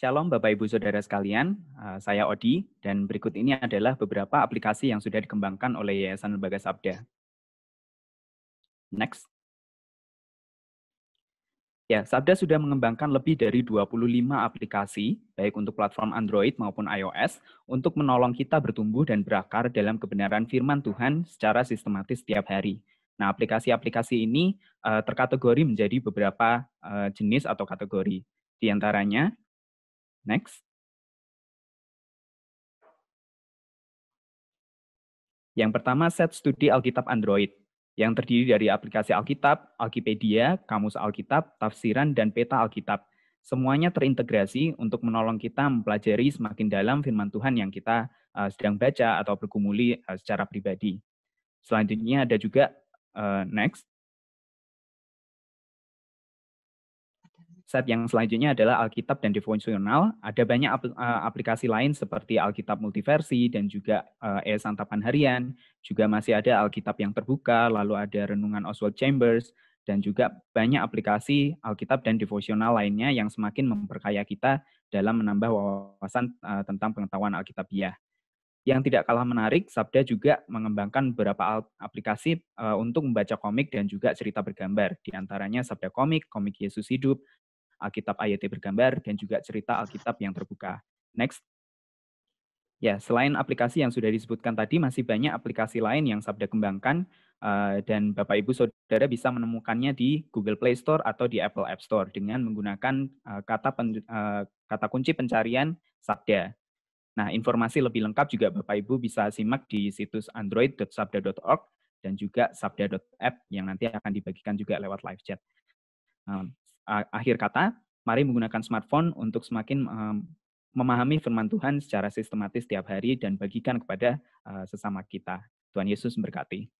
Shalom Bapak Ibu Saudara sekalian, eh, saya Odi dan berikut ini adalah beberapa aplikasi yang sudah dikembangkan oleh Yayasan Lembaga Sabda. Next. Ya, Sabda sudah mengembangkan lebih dari 25 aplikasi, baik untuk platform Android maupun iOS, untuk menolong kita bertumbuh dan berakar dalam kebenaran firman Tuhan secara sistematis setiap hari. Nah, aplikasi-aplikasi ini uh, terkategori menjadi beberapa uh, jenis atau kategori. Di antaranya Next. Yang pertama, set studi Alkitab Android, yang terdiri dari aplikasi Alkitab, Alkipedia, Kamus Alkitab, Tafsiran, dan Peta Alkitab. Semuanya terintegrasi untuk menolong kita mempelajari semakin dalam firman Tuhan yang kita eh, sedang baca atau bergumuli eh, secara pribadi. Selanjutnya ada juga, eh, next, Set yang selanjutnya adalah Alkitab dan devotional Ada banyak eh, aplikasi lain seperti Alkitab multiversi dan juga uh, eh, e santapan harian. Juga masih ada Alkitab yang terbuka, lalu ada renungan Oswald Chambers, dan juga banyak aplikasi Alkitab dan devotional lainnya yang semakin memperkaya kita dalam menambah wawasan eh, tentang pengetahuan Alkitabiah. Yang tidak kalah menarik, Sabda juga mengembangkan beberapa aplikasi untuk membaca komik dan juga cerita bergambar, di antaranya Sabda Komik, Komik Yesus Hidup, Alkitab ayat bergambar, dan juga cerita Alkitab yang terbuka. Next. Ya, selain aplikasi yang sudah disebutkan tadi, masih banyak aplikasi lain yang Sabda kembangkan eh, dan Bapak Ibu Saudara bisa menemukannya di Google Play Store atau di Apple App Store dengan menggunakan eh, kata pen, eh, kata kunci pencarian Sabda. Nah, informasi lebih lengkap juga Bapak Ibu bisa simak di situs android.sabda.org dan juga sabda.app yang nanti akan dibagikan juga lewat live chat. Nah, akhir kata, mari menggunakan smartphone untuk semakin memahami firman Tuhan secara sistematis setiap hari dan bagikan kepada eh, sesama kita. Tuhan Yesus memberkati.